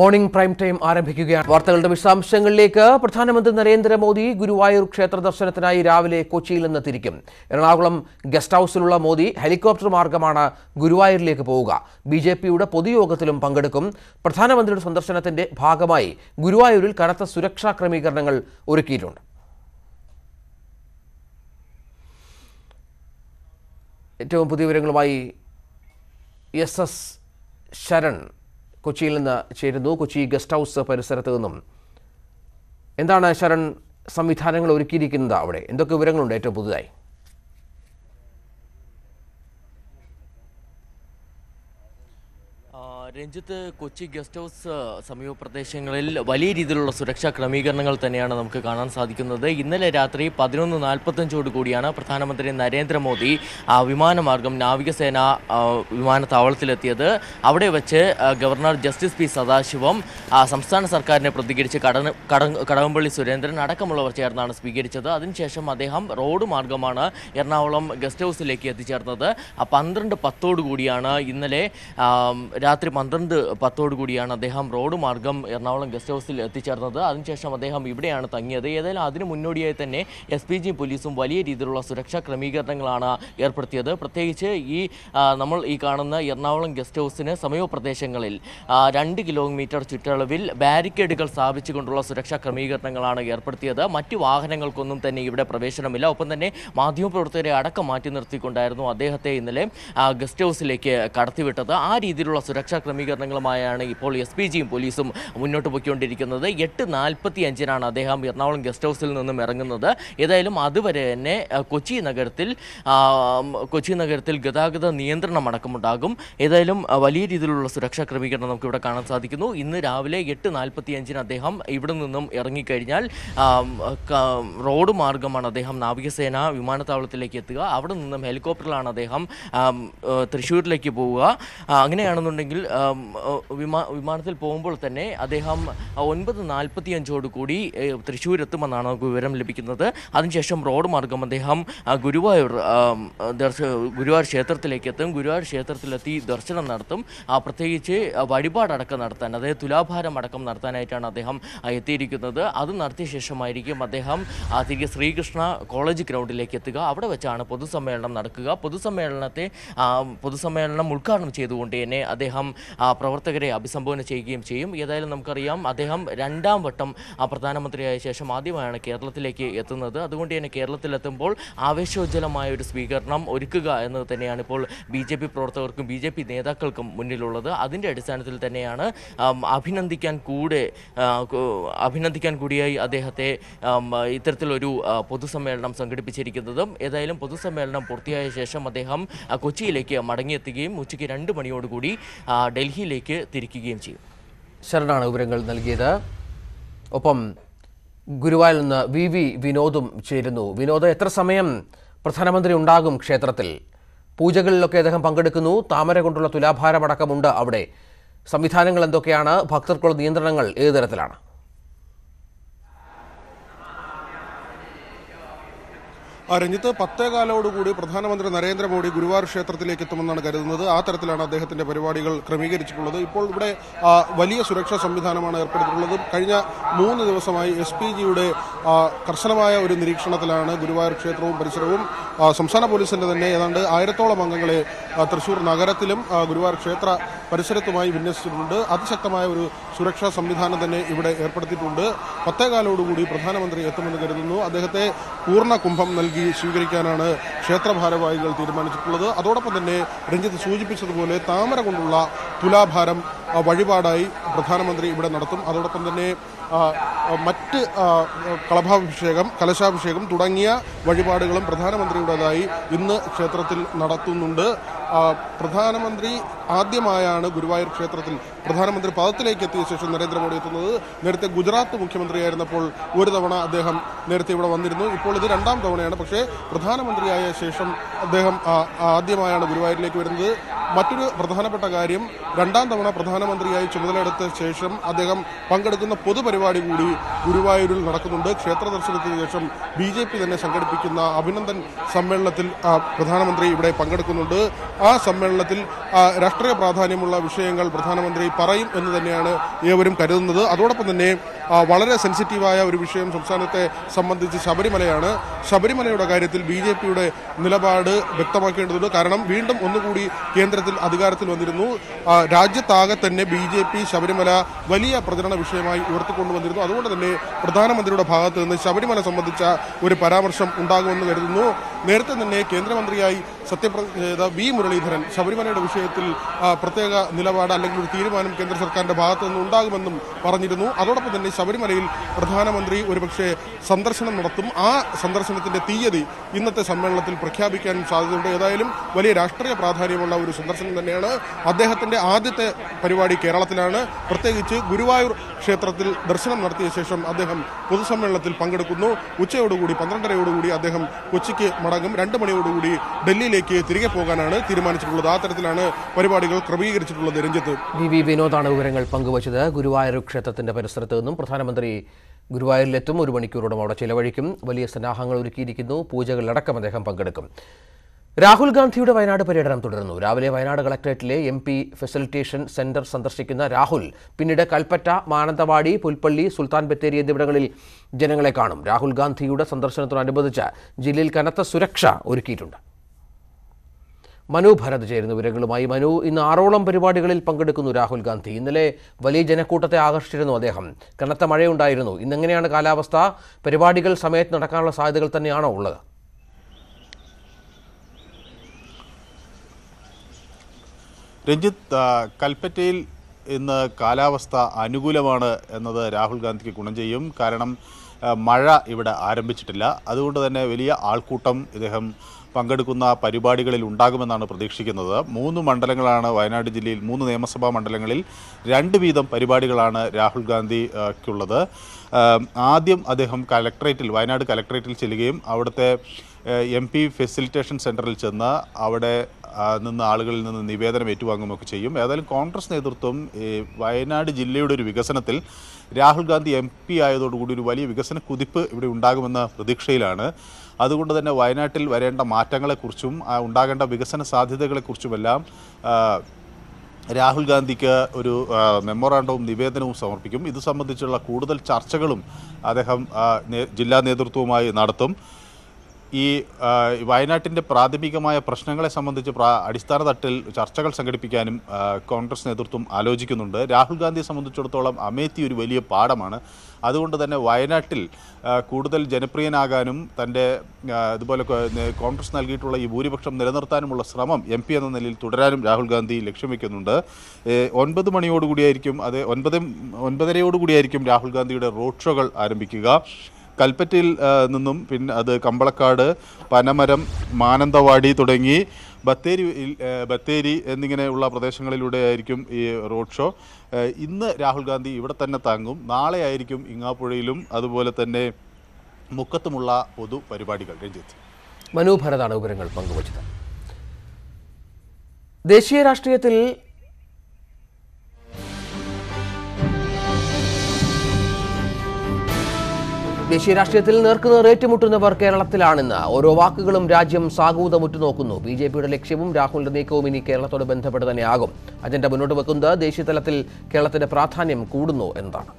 morning prime time ആരംഭിക്കുകയാണ് വാർത്തകളുടെ വിശദാംശങ്ങളിലേക്ക് പ്രധാനമന്ത്രി നരേന്ദ്രമോദി ഗുരുവായൂർ ക്ഷേത്ര ദർശനത്തിനായി രാവിലെ കൊച്ചിയിൽ നിന്ന് തിരിക്കും എറണാകുളം ഗസ്റ്റ് ഹൌസിലുള്ള മോദി ഹെലികോപ്റ്റർ മാർഗമാണ് ഗുരുവായൂരിലേക്ക് പോവുക ബി ജെ പിയുടെ പൊതുയോഗത്തിലും പങ്കെടുക്കും പ്രധാനമന്ത്രിയുടെ സന്ദർശനത്തിന്റെ ഭാഗമായി ഗുരുവായൂരിൽ കനത്ത സുരക്ഷാ ക്രമീകരണങ്ങൾ ഒരുക്കിയിട്ടുണ്ട് ഏറ്റവും പുതിയ വിവരങ്ങളുമായി എസ് എസ് ശരൺ കൊച്ചിയിൽ നിന്ന് ചേരുന്നു കൊച്ചി ഗസ്റ്റ് ഹൗസ് പരിസരത്ത് നിന്നും എന്താണ് ശരൺ സംവിധാനങ്ങൾ ഒരുക്കിയിരിക്കുന്നത് അവിടെ എന്തൊക്കെ വിവരങ്ങളുണ്ട് ഏറ്റവും പുതുതായി രഞ്ജിത്ത് കൊച്ചി ഗസ്റ്റ് ഹൗസ് സമീപ പ്രദേശങ്ങളിൽ വലിയ രീതിയിലുള്ള സുരക്ഷാ ക്രമീകരണങ്ങൾ തന്നെയാണ് നമുക്ക് കാണാൻ സാധിക്കുന്നത് ഇന്നലെ രാത്രി പതിനൊന്ന് നാൽപ്പത്തഞ്ചോട് കൂടിയാണ് പ്രധാനമന്ത്രി നരേന്ദ്രമോദി വിമാനമാർഗം നാവികസേന വിമാനത്താവളത്തിലെത്തിയത് അവിടെ വെച്ച് ഗവർണർ ജസ്റ്റിസ് പി സദാശിവം സംസ്ഥാന സർക്കാരിനെ പ്രതികരിച്ച് കടകംപള്ളി സുരേന്ദ്രൻ അടക്കമുള്ളവർ ചേർന്നാണ് സ്വീകരിച്ചത് അതിനുശേഷം അദ്ദേഹം റോഡ് മാർഗമാണ് എറണാകുളം ഗസ്റ്റ് ഹൗസിലേക്ക് എത്തിച്ചേർന്നത് പന്ത്രണ്ട് പത്തോടു കൂടിയാണ് ഇന്നലെ രാത്രി പന്ത്രണ്ട് കൂടിയാണ് അദ്ദേഹം റോഡ് മാർഗം എറണാകുളം ഗസ്റ്റ് ഹൗസിൽ എത്തിച്ചേർന്നത് അതിനുശേഷം അദ്ദേഹം ഇവിടെയാണ് തങ്ങിയത് ഏതായാലും അതിന് മുന്നോടിയായി തന്നെ എസ് പി ജി പോലീസും വലിയ രീതിയിലുള്ള സുരക്ഷാ ക്രമീകരണങ്ങളാണ് ഏർപ്പെടുത്തിയത് പ്രത്യേകിച്ച് ഈ നമ്മൾ ഈ കാണുന്ന എറണാകുളം ഗസ്റ്റ് ഹൗസിന് സമീപപ്രദേശങ്ങളിൽ രണ്ട് കിലോമീറ്റർ ചുറ്റളവിൽ ബാരിക്കേഡുകൾ സ്ഥാപിച്ചുകൊണ്ടുള്ള സുരക്ഷാ ക്രമീകരണങ്ങളാണ് ഏർപ്പെടുത്തിയത് മറ്റു വാഹനങ്ങൾക്കൊന്നും തന്നെ ഇവിടെ പ്രവേശനമില്ല ഒപ്പം തന്നെ മാധ്യമപ്രവർത്തകരെ അടക്കം മാറ്റി നിർത്തിക്കൊണ്ടായിരുന്നു അദ്ദേഹത്തെ ഇന്നലെ ഗസ്റ്റ് ഹൗസിലേക്ക് കടത്തിവിട്ടത് ആ രീതിയിലുള്ള സുരക്ഷാ ക്രമീകരണങ്ങളുമായാണ് ഇപ്പോൾ എസ് പി ജിയും പോലീസും മുന്നോട്ട് പോയിക്കൊണ്ടിരിക്കുന്നത് എട്ട് നാൽപ്പത്തി അഞ്ചിനാണ് അദ്ദേഹം എറണാകുളം ഗസ്റ്റ് ഹൗസിൽ നിന്നും ഇറങ്ങുന്നത് ഏതായാലും അതുവരെ തന്നെ കൊച്ചി നഗരത്തിൽ കൊച്ചി നഗരത്തിൽ ഗതാഗത നിയന്ത്രണം അടക്കമുണ്ടാകും ഏതായാലും വലിയ രീതിയിലുള്ള സുരക്ഷാ ക്രമീകരണം നമുക്ക് ഇവിടെ കാണാൻ സാധിക്കുന്നു ഇന്ന് രാവിലെ എട്ട് നാൽപ്പത്തി അഞ്ചിന് അദ്ദേഹം ഇവിടെ നിന്നും ഇറങ്ങിക്കഴിഞ്ഞാൽ റോഡ് മാർഗമാണ് അദ്ദേഹം നാവികസേന വിമാനത്താവളത്തിലേക്ക് എത്തുക അവിടെ നിന്നും ഹെലികോപ്റ്ററിലാണ് അദ്ദേഹം തൃശ്ശൂരിലേക്ക് പോവുക അങ്ങനെയാണെന്നുണ്ടെങ്കിൽ വിമാ വിമാനത്തിൽ പോകുമ്പോൾ തന്നെ അദ്ദേഹം ഒൻപത് നാൽപ്പത്തി അഞ്ചോട് കൂടി നമുക്ക് വിവരം ലഭിക്കുന്നത് അതിനുശേഷം റോഡ് മാർഗം അദ്ദേഹം ഗുരുവായൂർ ദർശ ഗുരുവായൂർ ക്ഷേത്രത്തിലേക്ക് എത്തും ഗുരുവായൂർ ക്ഷേത്രത്തിലെത്തി ദർശനം നടത്തും പ്രത്യേകിച്ച് വഴിപാടടക്കം നടത്താൻ അതായത് തുലാഭാരം അടക്കം നടത്താനായിട്ടാണ് അദ്ദേഹം എത്തിയിരിക്കുന്നത് അത് നടത്തിയ ശേഷമായിരിക്കും അദ്ദേഹം തിരികെ ശ്രീകൃഷ്ണ കോളേജ് ഗ്രൗണ്ടിലേക്ക് എത്തുക അവിടെ വെച്ചാണ് പൊതുസമ്മേളനം നടക്കുക പൊതുസമ്മേളനത്തെ പൊതുസമ്മേളനം ഉദ്ഘാടനം ചെയ്തുകൊണ്ട് തന്നെ അദ്ദേഹം പ്രവർത്തകരെ അഭിസംബോധന ചെയ്യുകയും ചെയ്യും ഏതായാലും നമുക്കറിയാം അദ്ദേഹം രണ്ടാം വട്ടം പ്രധാനമന്ത്രിയായ ശേഷം ആദ്യമായാണ് കേരളത്തിലേക്ക് എത്തുന്നത് അതുകൊണ്ട് തന്നെ കേരളത്തിലെത്തുമ്പോൾ ആവേശോജ്വലമായ ഒരു സ്വീകരണം ഒരുക്കുക എന്നത് തന്നെയാണ് ഇപ്പോൾ ബി ജെ പി പ്രവർത്തകർക്കും ബി ജെ പി നേതാക്കൾക്കും മുന്നിലുള്ളത് അതിൻ്റെ അടിസ്ഥാനത്തിൽ തന്നെയാണ് അഭിനന്ദിക്കാൻ കൂടെ അഭിനന്ദിക്കാൻ കൂടിയായി അദ്ദേഹത്തെ ഇത്തരത്തിലൊരു പൊതുസമ്മേളനം സംഘടിപ്പിച്ചിരിക്കുന്നതും ഏതായാലും പൊതുസമ്മേളനം പൂർത്തിയായ ശേഷം അദ്ദേഹം കൊച്ചിയിലേക്ക് മടങ്ങിയെത്തുകയും ഉച്ചയ്ക്ക് രണ്ട് മണിയോടുകൂടി ഡൽഹി ഡൽഹിയിലേക്ക് തിരിക്കുകയും ചെയ്യും ശരണാണ് വിവരങ്ങൾ നൽകിയത് ഒപ്പം ഗുരുവായൂരിൽ നിന്ന് വി വി വിനോദും ചേരുന്നു വിനോദ് എത്ര സമയം പ്രധാനമന്ത്രി ഉണ്ടാകും ക്ഷേത്രത്തിൽ പൂജകളിലൊക്കെ അദ്ദേഹം പങ്കെടുക്കുന്നു താമര കൊണ്ടുള്ള തുലാഭാരമടക്കമുണ്ട് അവിടെ സംവിധാനങ്ങൾ എന്തൊക്കെയാണ് ഭക്തർക്കുള്ള നിയന്ത്രണങ്ങൾ ഏത് തരത്തിലാണ് രഞ്ജിത്ത് പത്തേകാലോടുകൂടി പ്രധാനമന്ത്രി നരേന്ദ്രമോദി ഗുരുവായൂർ ക്ഷേത്രത്തിലേക്ക് എത്തുമെന്നാണ് കരുതുന്നത് ആ തരത്തിലാണ് അദ്ദേഹത്തിന്റെ പരിപാടികൾ ക്രമീകരിച്ചിട്ടുള്ളത് ഇപ്പോൾ ഇവിടെ വലിയ സുരക്ഷാ സംവിധാനമാണ് ഏർപ്പെടുത്തിയിട്ടുള്ളത് കഴിഞ്ഞ മൂന്ന് ദിവസമായി എസ് പി ജിയുടെ കർശനമായ ഒരു നിരീക്ഷണത്തിലാണ് ഗുരുവായൂർ ക്ഷേത്രവും പരിസരവും സംസ്ഥാന പോലീസിന്റെ തന്നെ ഏതാണ്ട് ആയിരത്തോളം അംഗങ്ങളെ തൃശൂർ നഗരത്തിലും ഗുരുവായൂർ ക്ഷേത്ര പരിസരത്തുമായി വിന്യസിച്ചിട്ടുണ്ട് അതിശക്തമായ ഒരു സുരക്ഷാ സംവിധാനം തന്നെ ഇവിടെ ഏർപ്പെടുത്തിയിട്ടുണ്ട് പത്തേകാലോടുകൂടി പ്രധാനമന്ത്രി എത്തുമെന്ന് കരുതുന്നു അദ്ദേഹത്തെ പൂർണ്ണ കുംഭം നൽകി നടപടി സ്വീകരിക്കാനാണ് ഭാരവാഹികൾ തീരുമാനിച്ചിട്ടുള്ളത് അതോടൊപ്പം തന്നെ രഞ്ജിത്ത് സൂചിപ്പിച്ചതുപോലെ താമര കൊണ്ടുള്ള തുലാഭാരം വഴിപാടായി പ്രധാനമന്ത്രി ഇവിടെ നടത്തും അതോടൊപ്പം തന്നെ മറ്റ് കളഭാഭിഷേകം കലശാഭിഷേകം തുടങ്ങിയ വഴിപാടുകളും പ്രധാനമന്ത്രിയുടേതായി ഇന്ന് ക്ഷേത്രത്തിൽ നടത്തുന്നുണ്ട് പ്രധാനമന്ത്രി ആദ്യമായാണ് ഗുരുവായൂർ ക്ഷേത്രത്തിൽ പ്രധാനമന്ത്രി പദത്തിലേക്ക് എത്തിയ ശേഷം നരേന്ദ്രമോദി എത്തുന്നത് നേരത്തെ ഗുജറാത്ത് മുഖ്യമന്ത്രിയായിരുന്നപ്പോൾ ഒരു തവണ അദ്ദേഹം നേരത്തെ ഇവിടെ വന്നിരുന്നു ഇപ്പോൾ ഇത് രണ്ടാം തവണയാണ് പക്ഷേ പ്രധാനമന്ത്രിയായ ശേഷം അദ്ദേഹം ആദ്യമായാണ് ഗുരുവായൂരിലേക്ക് വരുന്നത് മറ്റൊരു പ്രധാനപ്പെട്ട കാര്യം രണ്ടാം തവണ പ്രധാനമന്ത്രിയായി ചുമതലയെടുത്ത ശേഷം അദ്ദേഹം പങ്കെടുക്കുന്ന പൊതുപരിപാടി കൂടി ഗുരുവായൂരിൽ നടക്കുന്നുണ്ട് ക്ഷേത്ര ദർശനത്തിന് ശേഷം ബി ജെ പി തന്നെ സംഘടിപ്പിക്കുന്ന അഭിനന്ദൻ സമ്മേളനത്തിൽ പ്രധാനമന്ത്രി ഇവിടെ പങ്കെടുക്കുന്നുണ്ട് ആ സമ്മേളനത്തിൽ രാഷ്ട്രീയ പ്രാധാന്യമുള്ള വിഷയങ്ങൾ പ്രധാനമന്ത്രി പറയും എന്ന് തന്നെയാണ് ഏവരും കരുതുന്നത് അതോടൊപ്പം തന്നെ വളരെ സെൻസിറ്റീവായ ഒരു വിഷയം സംസ്ഥാനത്തെ സംബന്ധിച്ച് ശബരിമലയാണ് ശബരിമലയുടെ കാര്യത്തിൽ ബി ജെ പിയുടെ നിലപാട് വ്യക്തമാക്കേണ്ടതുണ്ട് കാരണം വീണ്ടും ഒന്നുകൂടി കേന്ദ്രത്തിൽ അധികാരത്തിൽ വന്നിരുന്നു രാജ്യത്താകെ തന്നെ ബി ജെ പി ശബരിമല വലിയ പ്രചരണ വിഷയമായി ഉയർത്തിക്കൊണ്ടുവന്നിരുന്നു അതുകൊണ്ട് തന്നെ പ്രധാനമന്ത്രിയുടെ ഭാഗത്ത് നിന്ന് ശബരിമല സംബന്ധിച്ച ഒരു പരാമർശം ഉണ്ടാകുമെന്ന് കരുതുന്നു നേരത്തെ തന്നെ കേന്ദ്രമന്ത്രിയായി സത്യപ്രതിജ്ഞ ചെയ്ത വി മുരളീധരൻ ശബരിമലയുടെ വിഷയത്തിൽ പ്രത്യേക നിലപാട് അല്ലെങ്കിൽ ഒരു തീരുമാനം കേന്ദ്ര സർക്കാരിന്റെ ഭാഗത്തു നിന്ന് ഉണ്ടാകുമെന്നും പറഞ്ഞിരുന്നു അതോടൊപ്പം തന്നെ ശബരിമലയിൽ പ്രധാനമന്ത്രി ഒരുപക്ഷെ സന്ദർശനം നടത്തും ആ സന്ദർശനത്തിന്റെ തീയതി ഇന്നത്തെ സമ്മേളനത്തിൽ പ്രഖ്യാപിക്കാൻ സാധ്യതയുണ്ട് ഏതായാലും വലിയ രാഷ്ട്രീയ പ്രാധാന്യമുള്ള ഒരു സന്ദർശനം തന്നെയാണ് അദ്ദേഹത്തിന്റെ ആദ്യത്തെ പരിപാടി കേരളത്തിലാണ് പ്രത്യേകിച്ച് ഗുരുവായൂർ ക്ഷേത്രത്തിൽ ദർശനം നടത്തിയ ശേഷം അദ്ദേഹം പൊതുസമ്മേളനത്തിൽ പങ്കെടുക്കുന്നു ഉച്ചയോടുകൂടി പന്ത്രണ്ടരയോടുകൂടി അദ്ദേഹം കൊച്ചിക്ക് മടങ്ങും രണ്ട് മണിയോടുകൂടി ഡൽഹിയിലേക്ക് തിരികെ പോകാനാണ് തീരുമാനിച്ചിട്ടുള്ളത് അത്തരത്തിലാണ് പരിപാടികൾ ക്രമീകരിച്ചിട്ടുള്ളത് രഞ്ജിത്ത് വി വി വിനോദാണ് വിവരങ്ങൾ പങ്കുവച്ചത് ഗുരുവായൂർ ക്ഷേത്രത്തിന്റെ പരിസരത്ത് നിന്നും പ്രധാനമന്ത്രി ഗുരുവായൂരിലെത്തും ഒരു മണിക്കൂറോളം അവിടെ ചിലവഴിക്കും വലിയ സന്നാഹങ്ങൾ ഒരുക്കിയിരിക്കുന്നു പൂജകളിലടക്കം അദ്ദേഹം പങ്കെടുക്കും രാഹുൽ ഗാന്ധിയുടെ വയനാട് പര്യടനം തുടരുന്നു രാവിലെ വയനാട് കളക്ടറേറ്റിലെ എം പി ഫെസിലിറ്റേഷൻ സെന്റർ സന്ദർശിക്കുന്ന രാഹുൽ പിന്നീട് കൽപ്പറ്റ മാനന്തവാടി പുൽപ്പള്ളി സുൽത്താൻ ബത്തേരി എന്നിവിടങ്ങളിൽ ജനങ്ങളെ കാണും രാഹുൽ ഗാന്ധിയുടെ സന്ദർശനത്തോടനുബന്ധിച്ച് ജില്ലയിൽ കനത്ത സുരക്ഷ ഒരുക്കിയിട്ടുണ്ട് മനു ഭരത് ചേരുന്ന വിവരങ്ങളുമായി മനു ഇന്ന് ആറോളം പരിപാടികളിൽ പങ്കെടുക്കുന്നു രാഹുൽ ഗാന്ധി ഇന്നലെ വലിയ ജനക്കൂട്ടത്തെ ആകർഷിച്ചിരുന്നു അദ്ദേഹം കനത്ത മഴയുണ്ടായിരുന്നു ഇന്നെങ്ങനെയാണ് കാലാവസ്ഥ പരിപാടികൾ സമയത്ത് നടക്കാനുള്ള സാധ്യതകൾ തന്നെയാണോ ഉള്ളത് രഞ്ജിത്ത് കൽപ്പറ്റയിൽ ഇന്ന് കാലാവസ്ഥ അനുകൂലമാണ് എന്നത് രാഹുൽ ഗാന്ധിക്ക് ഗുണം ചെയ്യും കാരണം മഴ ഇവിടെ ആരംഭിച്ചിട്ടില്ല അതുകൊണ്ട് തന്നെ വലിയ ആൾക്കൂട്ടം ഇദ്ദേഹം പങ്കെടുക്കുന്ന പരിപാടികളിൽ ഉണ്ടാകുമെന്നാണ് പ്രതീക്ഷിക്കുന്നത് മൂന്ന് മണ്ഡലങ്ങളാണ് വയനാട് ജില്ലയിൽ മൂന്ന് നിയമസഭാ മണ്ഡലങ്ങളിൽ രണ്ട് വീതം പരിപാടികളാണ് രാഹുൽ ഗാന്ധിക്കുള്ളത് ആദ്യം അദ്ദേഹം കലക്ട്രേറ്റിൽ വയനാട് കലക്ട്രേറ്റിൽ ചെല്ലുകയും അവിടുത്തെ എം പി ഫെസിലിറ്റേഷൻ സെൻറ്ററിൽ ചെന്ന് അവിടെ നിന്ന് ആളുകളിൽ നിന്ന് നിവേദനം ഏറ്റുവാങ്ങുകയൊക്കെ ചെയ്യും ഏതായാലും കോൺഗ്രസ് നേതൃത്വം വയനാട് ജില്ലയുടെ ഒരു വികസനത്തിൽ രാഹുൽ ഗാന്ധി എം പി ആയതോടുകൂടി ഒരു വലിയ വികസന കുതിപ്പ് ഇവിടെ ഉണ്ടാകുമെന്ന പ്രതീക്ഷയിലാണ് അതുകൊണ്ട് തന്നെ വയനാട്ടിൽ വരേണ്ട മാറ്റങ്ങളെക്കുറിച്ചും ഉണ്ടാകേണ്ട വികസന സാധ്യതകളെക്കുറിച്ചുമെല്ലാം രാഹുൽ ഗാന്ധിക്ക് ഒരു മെമ്മോറാണ്ടവും നിവേദനവും സമർപ്പിക്കും ഇത് സംബന്ധിച്ചുള്ള കൂടുതൽ ചർച്ചകളും അദ്ദേഹം ജില്ലാ നേതൃത്വവുമായി നടത്തും ഈ വയനാട്ടിൻ്റെ പ്രാഥമികമായ പ്രശ്നങ്ങളെ സംബന്ധിച്ച് അടിസ്ഥാന തട്ടിൽ ചർച്ചകൾ സംഘടിപ്പിക്കാനും കോൺഗ്രസ് നേതൃത്വം ആലോചിക്കുന്നുണ്ട് രാഹുൽ ഗാന്ധിയെ സംബന്ധിച്ചിടത്തോളം അമേത്തി ഒരു വലിയ പാഠമാണ് അതുകൊണ്ട് തന്നെ വയനാട്ടിൽ കൂടുതൽ ജനപ്രിയനാകാനും തൻ്റെ ഇതുപോലെ കോൺഗ്രസ് നൽകിയിട്ടുള്ള ഈ ഭൂരിപക്ഷം നിലനിർത്താനുമുള്ള ശ്രമം എം പി എന്ന നിലയിൽ തുടരാനും രാഹുൽ ഗാന്ധി ലക്ഷ്യം വയ്ക്കുന്നുണ്ട് ഒൻപത് മണിയോടുകൂടിയായിരിക്കും അത് ഒൻപത് ഒൻപതരയോടുകൂടിയായിരിക്കും രാഹുൽ ഗാന്ധിയുടെ റോഡ് ഷോകൾ ആരംഭിക്കുക കൽപ്പറ്റയിൽ നിന്നും പിന്നെ അത് കമ്പളക്കാട് പനമരം മാനന്തവാടി തുടങ്ങി ബത്തേരി ബത്തേരി എന്നിങ്ങനെയുള്ള പ്രദേശങ്ങളിലൂടെ ആയിരിക്കും ഈ റോഡ് ഷോ ഇന്ന് രാഹുൽ ഗാന്ധി ഇവിടെ തന്നെ താങ്ങും നാളെ ആയിരിക്കും ഇങ്ങാപ്പുഴയിലും അതുപോലെ തന്നെ മുക്കത്തുമുള്ള പൊതുപരിപാടികൾ രഞ്ജിത്ത് മനോഭരതാണ് വിവരങ്ങൾ പങ്കുവച്ചത് ദേശീയ രാഷ്ട്രീയത്തിൽ ദേശീയ രാഷ്ട്രീയത്തിൽ നേർക്കുന്ന ഏറ്റുമുട്ടുന്നവർ കേരളത്തിലാണെന്ന് ഓരോ വാക്കുകളും രാജ്യം സാഗൂതമുറ്റു നോക്കുന്നു ബി ജെ പിയുടെ ലക്ഷ്യവും രാഹുലിന്റെ നീക്കവും ഇനി കേരളത്തോട് ബന്ധപ്പെട്ട് തന്നെയാകും അജണ്ട മുന്നോട്ട് വെക്കുന്നത് ദേശീയ തലത്തിൽ കേരളത്തിന്റെ പ്രാധാന്യം കൂടുന്നു എന്നതാണ്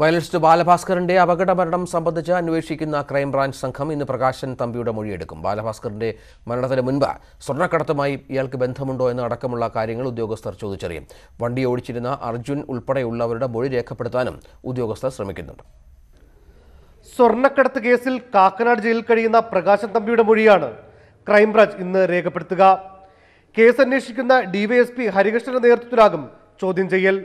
വയലിസ്റ്റ് ബാലഭാസ്കറിന്റെ അപകടമരണം സംബന്ധിച്ച് അന്വേഷിക്കുന്ന ക്രൈംബ്രാഞ്ച് സംഘം ഇന്ന് പ്രകാശൻ തമ്പിയുടെ മൊഴിയെടുക്കും ബാലഭാസ്കറിന്റെ മരണത്തിന് മുൻപ് സ്വർണ്ണക്കടത്തുമായി ഇയാൾക്ക് ബന്ധമുണ്ടോ എന്ന് അടക്കമുള്ള കാര്യങ്ങൾ ഉദ്യോഗസ്ഥർ ചോദിച്ചറിയും വണ്ടി ഓടിച്ചിരുന്ന അർജുൻ ഉൾപ്പെടെയുള്ളവരുടെ മൊഴി രേഖപ്പെടുത്താനും ഉദ്യോഗസ്ഥർ ശ്രമിക്കുന്നുണ്ട് സ്വർണ്ണക്കടത്ത് കേസിൽ കാക്കനാട് ജയിലിൽ കഴിയുന്ന പ്രകാശൻ തമ്പിയുടെ മൊഴിയാണ് ക്രൈംബ്രാഞ്ച് ഇന്ന് രേഖപ്പെടുത്തുക കേസ് അന്വേഷിക്കുന്ന ഡിവൈഎസ്പി ഹരികൃഷ്ണന്റെ നേതൃത്വത്തിലാകും ചോദ്യം ചെയ്യൽ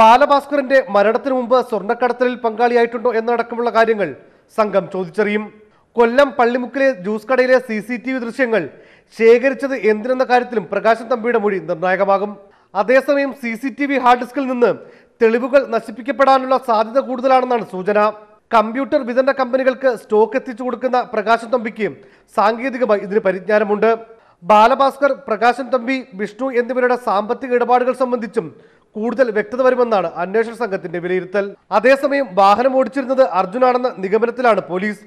ബാലഭാസ്കറിന്റെ മരണത്തിനു മുമ്പ് സ്വർണ്ണക്കടത്തലിൽ പങ്കാളിയായിട്ടുണ്ടോ എന്നടക്കമുള്ള കാര്യങ്ങൾ സംഘം ചോദിച്ചറിയും കൊല്ലം പള്ളിമുക്കിലെ ജ്യൂസ് കടയിലെ സി സി ടി വി ദൃശ്യങ്ങൾ ശേഖരിച്ചത് എന്തിനെന്ന കാര്യത്തിലും പ്രകാശൻ തമ്പിയുടെ മൊഴി നിർണായകമാകും അതേസമയം C C T V hard ഡിസ്കിൽ നിന്ന് തെളിവുകൾ നശിപ്പിക്കപ്പെടാനുള്ള സാധ്യത കൂടുതലാണെന്നാണ് സൂചന കമ്പ്യൂട്ടർ വിതരണ കമ്പനികൾക്ക് സ്റ്റോക്ക് എത്തിച്ചു കൊടുക്കുന്ന പ്രകാശൻ തമ്പിക്ക് സാങ്കേതികമായി ഇതിന് പരിജ്ഞാനമുണ്ട് ബാലഭാസ്കർ പ്രകാശൻ തമ്പി വിഷ്ണു എന്നിവരുടെ സാമ്പത്തിക ഇടപാടുകൾ സംബന്ധിച്ചും കൂടുതൽ വ്യക്തത വരുമെന്നാണ് അന്വേഷണ സംഘത്തിന്റെ വിലയിരുത്തൽ അതേസമയം വാഹനം ഓടിച്ചിരുന്നത് അർജുനാണെന്ന നിഗമനത്തിലാണ് പോലീസ്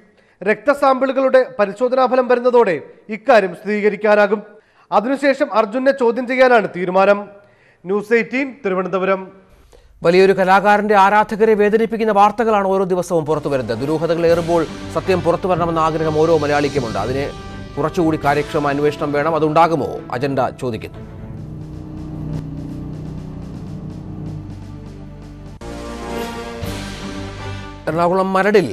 രക്തസാമ്പിളുകളുടെ പരിശോധനാഫലം വരുന്നതോടെ ഇക്കാര്യം സ്ഥിരീകരിക്കാനാകും അതിനുശേഷം അർജുനെ ചോദ്യം ചെയ്യാനാണ് തീരുമാനം ന്യൂസ് എയ്റ്റീൻ തിരുവനന്തപുരം വലിയൊരു കലാകാരന്റെ ആരാധകരെ വേദനിപ്പിക്കുന്ന വാർത്തകളാണ് ഓരോ ദിവസവും പുറത്തു വരുന്നത് ഏറുമ്പോൾ സത്യം പുറത്തു വരണമെന്ന ആഗ്രഹം ഓരോ മലയാളിക്കുമുണ്ട് അതിന് കുറച്ചുകൂടി കാര്യക്ഷമ അന്വേഷണം വേണം അതുണ്ടാകുമോ അജണ്ട ചോദിക്കുന്നു എറണാകുളം മരടിൽ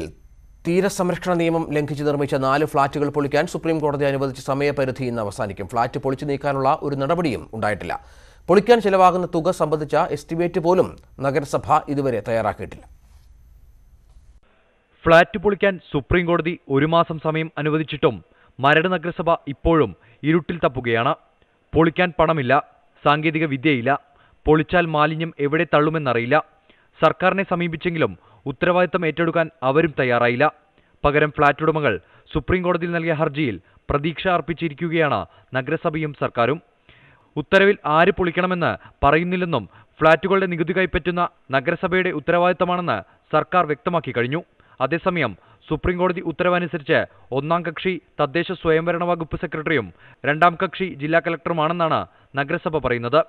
തീരസംരക്ഷണ നിയമം ലംഘിച്ച് നിർമ്മിച്ച നാല് ഫ്ളാറ്റുകൾ പൊളിക്കാൻ സുപ്രീം കോടതി അനുവദിച്ച സമയപരിധി ഇന്ന് അവസാനിക്കും ഫ്ളാറ്റ് പൊളിച്ചു നീക്കാനുള്ള ഒരു നടപടിയും ഉണ്ടായിട്ടില്ല പൊളിക്കാൻ ചിലവാകുന്ന തുക സംബന്ധിച്ച എസ്റ്റിമേറ്റ് പോലും നഗരസഭ ഇതുവരെ തയ്യാറാക്കിയിട്ടില്ല ഫ്ളാറ്റ് പൊളിക്കാൻ സുപ്രീം കോടതി ഒരു മാസം സമയം അനുവദിച്ചിട്ടും മരട് നഗരസഭ ഇപ്പോഴും ഇരുട്ടിൽ തപ്പുകയാണ് പൊളിക്കാൻ പണമില്ല സാങ്കേതിക വിദ്യയില്ല പൊളിച്ചാൽ മാലിന്യം എവിടെ തള്ളുമെന്നറിയില്ല സർക്കാരിനെ സമീപിച്ചെങ്കിലും ഉത്തരവാദിത്തം ഏറ്റെടുക്കാൻ അവരും തയ്യാറായില്ല പകരം ഫ്ളാറ്റ് ഉടമകൾ സുപ്രീംകോടതിയിൽ നൽകിയ ഹർജിയിൽ പ്രതീക്ഷ അർപ്പിച്ചിരിക്കുകയാണ് നഗരസഭയും സർക്കാരും ഉത്തരവിൽ ആര് പൊളിക്കണമെന്ന് പറയുന്നില്ലെന്നും ഫ്ളാറ്റുകളുടെ നികുതി കൈപ്പറ്റുന്ന നഗരസഭയുടെ ഉത്തരവാദിത്തമാണെന്ന് സർക്കാർ വ്യക്തമാക്കി കഴിഞ്ഞു അതേസമയം സുപ്രീംകോടതി ഉത്തരവനുസരിച്ച് ഒന്നാം കക്ഷി തദ്ദേശ സ്വയംഭരണ വകുപ്പ് സെക്രട്ടറിയും രണ്ടാം കക്ഷി ജില്ലാ കളക്ടറുമാണെന്നാണ് നഗരസഭ പറയുന്നത്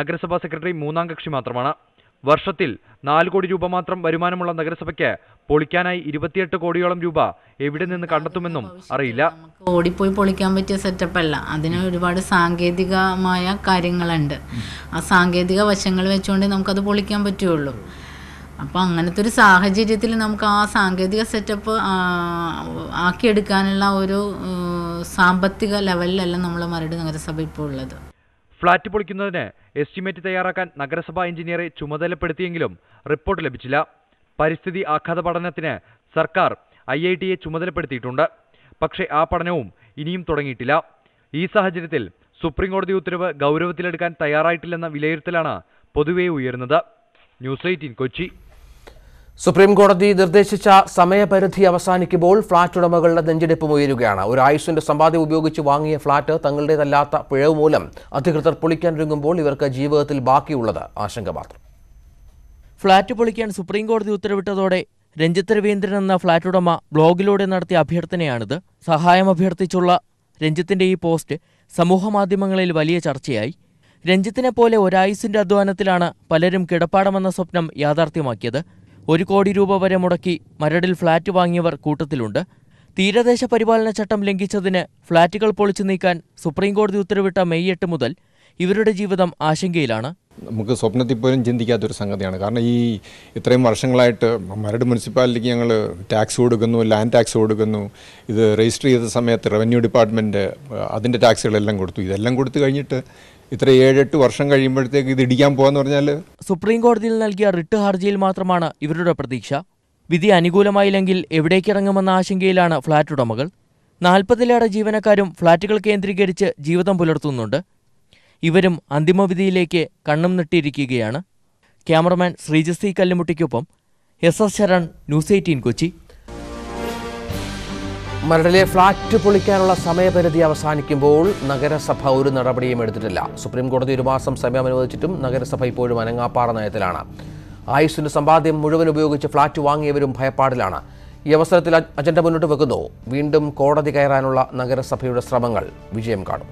നഗരസഭാ സെക്രട്ടറി മൂന്നാം കക്ഷി മാത്രമാണ് വർഷത്തിൽ നാല് കോടി രൂപ മാത്രം വരുമാനമുള്ള നഗരസഭയ്ക്ക് പൊളിക്കാനായി ഇരുപത്തിയെട്ട് കോടിയോളം രൂപ എവിടെ നിന്ന് കണ്ടെത്തുമെന്നും അറിയില്ല ഓടിപ്പോയി പൊളിക്കാൻ പറ്റിയ സെറ്റപ്പ് അല്ല അതിന് ഒരുപാട് സാങ്കേതികമായ കാര്യങ്ങളുണ്ട് ആ സാങ്കേതിക വശങ്ങൾ വെച്ചുകൊണ്ട് നമുക്കത് പൊളിക്കാൻ പറ്റുള്ളൂ അപ്പോൾ അങ്ങനത്തെ ഒരു സാഹചര്യത്തിൽ നമുക്ക് ആ സാങ്കേതിക സെറ്റപ്പ് ആക്കിയെടുക്കാനുള്ള ഒരു സാമ്പത്തിക ലെവലിലല്ല നമ്മൾ മരട് നഗരസഭ ഇപ്പോൾ ഉള്ളത് ഫ്ളാറ്റ് പൊളിക്കുന്നതിന് എസ്റ്റിമേറ്റ് തയ്യാറാക്കാൻ നഗരസഭാ എഞ്ചിനീയറെ ചുമതലപ്പെടുത്തിയെങ്കിലും റിപ്പോർട്ട് ലഭിച്ചില്ല പരിസ്ഥിതി ആഘാത പഠനത്തിന് സർക്കാർ ഐ ഐ ടിയെ ചുമതലപ്പെടുത്തിയിട്ടുണ്ട് പക്ഷേ ആ പഠനവും ഇനിയും തുടങ്ങിയിട്ടില്ല ഈ സാഹചര്യത്തിൽ സുപ്രീം കോടതി ഉത്തരവ് ഗൗരവത്തിലെടുക്കാൻ തയ്യാറായിട്ടില്ലെന്ന വിലയിരുത്തലാണ് പൊതുവെ ഉയരുന്നത് ന്യൂസ് എയ്റ്റീൻ കൊച്ചി സുപ്രീംകോടതി നിർദ്ദേശിച്ച സമയപരിധി അവസാനിക്കുമ്പോൾ ഫ്ളാറ്റ് ഉടമകളുടെ നെഞ്ചെടുപ്പ് ഉയരുകയാണ് ഒരു ആയുസിന്റെ സമ്പാദ്യം ഉപയോഗിച്ച് വാങ്ങിയ ഫ്ളാറ്റ് തങ്ങളുടേതല്ലാത്ത പിഴവ് മൂലം അധികൃതർ പൊളിക്കാനൊരുങ്ങുമ്പോൾ ഇവർക്ക് ജീവിതത്തിൽ ബാക്കിയുള്ളത് ആശങ്ക മാത്രം ഫ്ളാറ്റ് പൊളിക്കാൻ സുപ്രീംകോടതി ഉത്തരവിട്ടതോടെ രഞ്ജിത്ത് രവീന്ദ്രൻ എന്ന ഫ്ളാറ്റ് ഉടമ ബ്ലോഗിലൂടെ നടത്തിയ അഭ്യർത്ഥനയാണിത് സഹായം അഭ്യർത്ഥിച്ചുള്ള രഞ്ജിത്തിന്റെ ഈ പോസ്റ്റ് സമൂഹമാധ്യമങ്ങളിൽ വലിയ ചർച്ചയായി രഞ്ജിത്തിനെ പോലെ ഒരായുസിന്റെ അധ്വാനത്തിലാണ് പലരും കിടപ്പാടമെന്ന സ്വപ്നം യാഥാർത്ഥ്യമാക്കിയത് ഒരു കോടി രൂപ വരെ മുടക്കി മരടിൽ ഫ്ളാറ്റ് വാങ്ങിയവർ കൂട്ടത്തിലുണ്ട് തീരദേശ പരിപാലന ചട്ടം ലംഘിച്ചതിന് ഫ്ളാറ്റുകൾ പൊളിച്ചു നീക്കാൻ സുപ്രീംകോടതി ഉത്തരവിട്ട മെയ് എട്ട് മുതൽ ഇവരുടെ ജീവിതം ആശങ്കയിലാണ് നമുക്ക് സ്വപ്നത്തിൽ പോലും ചിന്തിക്കാത്തൊരു സംഗതിയാണ് കാരണം ഈ ഇത്രയും വർഷങ്ങളായിട്ട് മരട് മുനിസിപ്പാലിറ്റിക്ക് ഞങ്ങൾ ടാക്സ് കൊടുക്കുന്നു ലാൻഡ് ടാക്സ് കൊടുക്കുന്നു ഇത് രജിസ്റ്റർ ചെയ്ത സമയത്ത് റവന്യൂ ഡിപ്പാർട്ട്മെൻറ്റ് അതിൻ്റെ ടാക്സുകളെല്ലാം കൊടുത്തു ഇതെല്ലാം കൊടുത്തു കഴിഞ്ഞിട്ട് ഇത്ര ഏഴെട്ട് വർഷം കഴിയുമ്പോഴത്തേക്ക് ഇത് ഇടിക്കാൻ പോകാന്ന് പറഞ്ഞാൽ സുപ്രീം കോടതിയിൽ നൽകിയ റിട്ട് ഹർജിയിൽ മാത്രമാണ് ഇവരുടെ പ്രതീക്ഷ വിധി അനുകൂലമായില്ലെങ്കിൽ എവിടേക്കിറങ്ങുമെന്ന ആശങ്കയിലാണ് ഫ്ളാറ്റ് ഉടമകൾ നാൽപ്പതിലേറെ ജീവനക്കാരും ഫ്ളാറ്റുകൾ കേന്ദ്രീകരിച്ച് ജീവിതം പുലർത്തുന്നുണ്ട് ഇവരും അന്തിമവിധിയിലേക്ക് കണ്ണും നെട്ടിയിരിക്കുകയാണ് ക്യാമറമാൻ ശ്രീജസി കല്ലുമുട്ടിക്കൊപ്പം S S Sharan news eighteen Kochi മരടിലെ ഫ്ളാറ്റ് പൊളിക്കാനുള്ള സമയപരിധി അവസാനിക്കുമ്പോൾ നഗരസഭ ഒരു നടപടിയും എടുത്തിട്ടില്ല സുപ്രീം കോടതി ഒരു മാസം സമയം അനുവദിച്ചിട്ടും നഗരസഭ ഇപ്പോഴും അനങ്ങാപ്പാറ നയത്തിലാണ് ആയുസിന്റെ സമ്പാദ്യം മുഴുവൻ ഉപയോഗിച്ച് ഫ്ളാറ്റ് വാങ്ങിയവരും ഭയപ്പാടിലാണ് ഈ അവസരത്തിൽ അജണ്ട മുന്നോട്ട് വെക്കുന്നു വീണ്ടും കോടതി കയറാനുള്ള നഗരസഭയുടെ ശ്രമങ്ങൾ വിജയം കാണും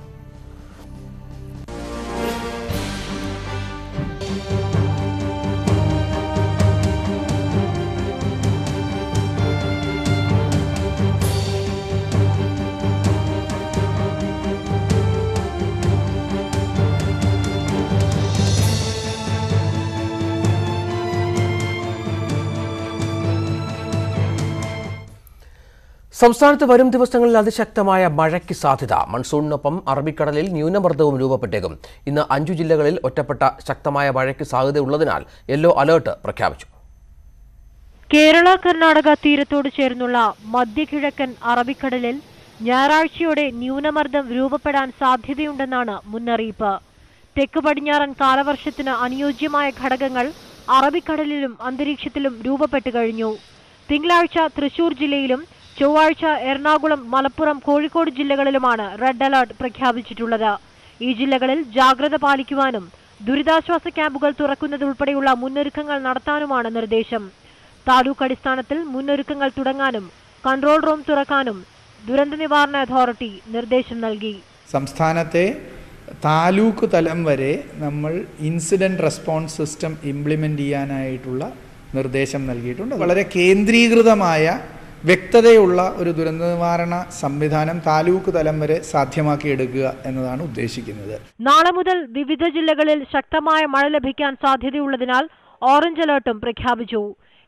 സംസ്ഥാനത്ത് വരും ദിവസങ്ങളിൽ അതിശക്തമായ മഴയ്ക്ക് സാധ്യത മൺസൂണിനൊപ്പം അറബിക്കടലിൽ ന്യൂനമർദ്ദവും രൂപപ്പെട്ടേക്കും ഇന്ന് അഞ്ചു ജില്ലകളിൽ ഒറ്റപ്പെട്ട ശക്തമായ മഴയ്ക്ക് സാധ്യതയുള്ളതിനാൽ യെല്ലോ അലേർട്ട് പ്രഖ്യാപിച്ചു കേരള കർണാടക തീരത്തോട് ചേർന്നുള്ള മധ്യകിഴക്കൻ അറബിക്കടലിൽ ഞായറാഴ്ചയോടെ ന്യൂനമർദ്ദം രൂപപ്പെടാൻ സാധ്യതയുണ്ടെന്നാണ് മുന്നറിയിപ്പ് തെക്ക് പടിഞ്ഞാറൻ കാലവർഷത്തിന് അനുയോജ്യമായ ഘടകങ്ങൾ അറബിക്കടലിലും അന്തരീക്ഷത്തിലും രൂപപ്പെട്ടു കഴിഞ്ഞു തിങ്കളാഴ്ച തൃശൂർ ജില്ലയിലും ചൊവ്വാഴ്ച എറണാകുളം മലപ്പുറം കോഴിക്കോട് ജില്ലകളിലുമാണ് റെഡ് അലർട്ട് പ്രഖ്യാപിച്ചിട്ടുള്ളത് ഈ ജില്ലകളിൽ ജാഗ്രത പാലിക്കുവാനും ദുരിതാശ്വാസ ക്യാമ്പുകൾ തുറക്കുന്നതുൾപ്പെടെയുള്ള മുന്നൊരുക്കങ്ങൾ നടത്താനുമാണ് നിർദ്ദേശം താലൂക്ക് അടിസ്ഥാനത്തിൽ മുന്നൊരുക്കങ്ങൾ തുടങ്ങാനും കൺട്രോൾ റൂം തുറക്കാനും ദുരന്ത നിവാരണ അതോറിറ്റി നിർദ്ദേശം നൽകി സംസ്ഥാനത്തെ താലൂക്ക് തലം വരെ നമ്മൾ ഇൻസിഡന്റ് റെസ്പോൺസ് സിസ്റ്റം ഇംപ്ലിമെൻ്റ് ചെയ്യാനായിട്ടുള്ള നിർദ്ദേശം നൽകിയിട്ടുണ്ട് വളരെ കേന്ദ്രീകൃതമായ വ്യക്തതയുള്ള ഒരു ദുരന്ത നിവാരണ സംവിധാനം താലൂക്ക് തലം വരെ സാധ്യമാക്കി എടുക്കുക എന്നതാണ് ഉദ്ദേശിക്കുന്നത് നാളെ മുതൽ വിവിധ ജില്ലകളിൽ ശക്തമായ മഴ ലഭിക്കാൻ സാധ്യതയുള്ളതിനാൽ ഓറഞ്ച് അലേർട്ടും പ്രഖ്യാപിച്ചു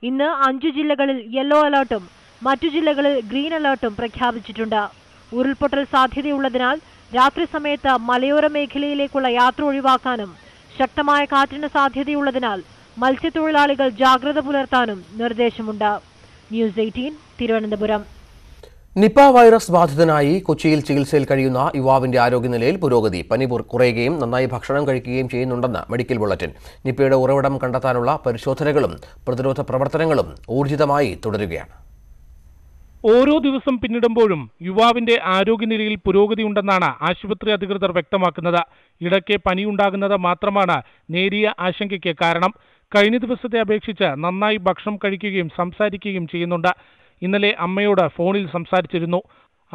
ഇന്ന് അഞ്ചു ജില്ലകളിൽ യെല്ലോ അലേർട്ടും മറ്റു ജില്ലകളിൽ ഗ്രീൻ അലേർട്ടും പ്രഖ്യാപിച്ചിട്ടുണ്ട് ഉരുൾപൊട്ടൽ സാധ്യതയുള്ളതിനാൽ രാത്രി സമയത്ത് മലയോര മേഖലയിലേക്കുള്ള യാത്ര ഒഴിവാക്കാനും ശക്തമായ കാറ്റിന് സാധ്യതയുള്ളതിനാൽ മത്സ്യത്തൊഴിലാളികൾ ജാഗ്രത പുലർത്താനും നിർദ്ദേശമുണ്ട് news eighteen Thiruvananthapuram Nipah virus ബാധിതനായി കൊച്ചിയിൽ ചികിത്സയിൽ കഴിയുന്ന യുവാവിന്റെ ആരോഗ്യനിലയിൽ പുരോഗതി പനി കുറയുകയും നന്നായി ഭക്ഷണം കഴിക്കുകയും ചെയ്യുന്നുണ്ടെന്ന് മെഡിക്കൽ ബുള്ളറ്റിൻ നിപയുടെ ഉറവിടം കണ്ടെത്താനുള്ള പരിശോധനകളും പ്രതിരോധ പ്രവർത്തനങ്ങളും ഊർജിതമായി തുടരുകയാണ് ഓരോ ദിവസം പിന്നിടുമ്പോഴും യുവാവിന്റെ ആരോഗ്യനിലയിൽ പുരോഗതി ഉണ്ടെന്നാണ് ആശുപത്രി അധികൃതർ വ്യക്തമാക്കുന്നത് ഇടയ്ക്ക് പനിയുണ്ടാകുന്നത് മാത്രമാണ് നേരിയ ആശങ്കയ്ക്ക് കാരണം കഴിഞ്ഞ ദിവസത്തെ അപേക്ഷിച്ച് നന്നായി ഭക്ഷണം കഴിക്കുകയും സംസാരിക്കുകയും ചെയ്യുന്നുണ്ട് ഇന്നലെ അമ്മയോട് ഫോണിൽ സംസാരിച്ചിരുന്നു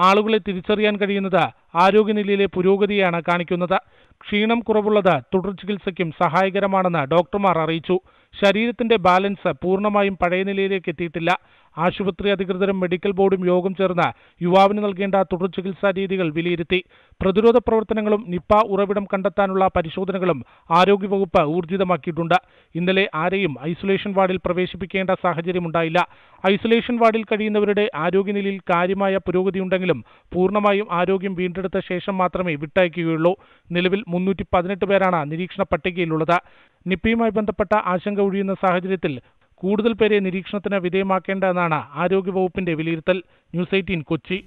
ആളുകളെ തിരിച്ചറിയാൻ കഴിയുന്നത് ആരോഗ്യനിലയിലെ പുരോഗതിയാണ് കാണിക്കുന്നത് ക്ഷീണം കുറവുള്ളത് തുടർ ചികിത്സയ്ക്കും സഹായകരമാണെന്ന് ഡോക്ടർമാർ അറിയിച്ചു ശരീരത്തിന്റെ ബാലൻസ് പൂർണ്ണമായും പഴയ നിലയിലേക്ക് എത്തിയിട്ടില്ല ആശുപത്രി അധികൃതരും മെഡിക്കൽ ബോർഡും യോഗം ചേർന്ന് യുവാവിന് നൽകേണ്ട തുടർ ചികിത്സാ രീതികൾ വിലയിരുത്തി പ്രതിരോധ പ്രവർത്തനങ്ങളും നിപ്പ ഉറവിടം കണ്ടെത്താനുള്ള പരിശോധനകളും ആരോഗ്യവകുപ്പ് ഊർജിതമാക്കിയിട്ടുണ്ട് ഇന്നലെ ആരെയും ഐസൊലേഷൻ വാർഡിൽ പ്രവേശിപ്പിക്കേണ്ട സാഹചര്യമുണ്ടായില്ല ഐസൊലേഷൻ വാർഡിൽ കഴിയുന്നവരുടെ ആരോഗ്യനിലയിൽ കാര്യമായ പുരോഗതിയുണ്ടെങ്കിലും പൂർണ്ണമായും ആരോഗ്യം വീണ്ടെടുത്ത ശേഷം മാത്രമേ വിട്ടയക്കുകയുള്ളൂ നിലവിൽ മുന്നൂറ്റി പതിനെട്ട് പേരാണ് നിരീക്ഷണ പട്ടികയിലുള്ളത് നിപ്പയുമായി ബന്ധപ്പെട്ട ആശങ്ക ഒഴിയുന്ന സാഹചര്യത്തിൽ കൂടുതൽ പേരെ നിരീക്ഷണത്തിന് വിധേയമാക്കേണ്ടതെന്നാണ് ആരോഗ്യവകുപ്പിന്റെ വിലയിരുത്തൽ ന്യൂസ് എയ്റ്റീൻ കൊച്ചി